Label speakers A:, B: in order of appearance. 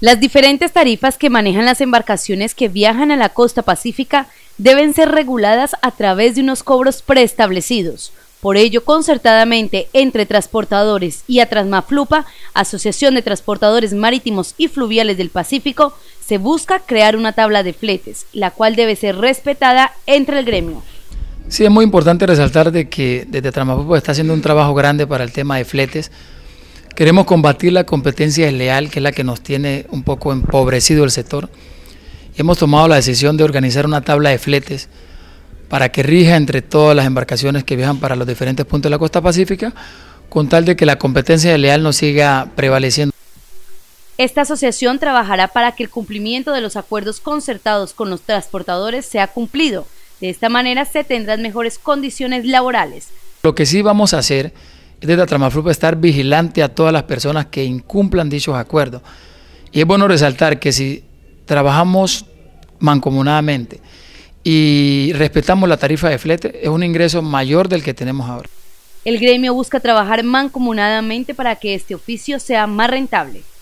A: Las diferentes tarifas que manejan las embarcaciones que viajan a la costa pacífica deben ser reguladas a través de unos cobros preestablecidos. Por ello, concertadamente entre transportadores y Atrasmaflupa, Asociación de Transportadores Marítimos y Fluviales del Pacífico, se busca crear una tabla de fletes, la cual debe ser respetada entre el gremio.
B: Sí, es muy importante resaltar de que desde Atrasmaflupa está haciendo un trabajo grande para el tema de fletes. Queremos combatir la competencia desleal, que es la que nos tiene un poco empobrecido el sector. Y hemos tomado la decisión de organizar una tabla de fletes para que rija entre todas las embarcaciones que viajan para los diferentes puntos de la costa pacífica, con tal de que la competencia desleal no siga prevaleciendo. Esta
A: asociación trabajará para que el cumplimiento de los acuerdos concertados con los transportadores sea cumplido. De esta manera se tendrán mejores condiciones laborales.
B: Lo que sí vamos a hacer desde Tatramafrupa estar vigilante a todas las personas que incumplan dichos acuerdos. Y es bueno resaltar que si trabajamos mancomunadamente y respetamos la tarifa de flete, es un ingreso mayor del que tenemos ahora.
A: El gremio busca trabajar mancomunadamente para que este oficio sea más rentable.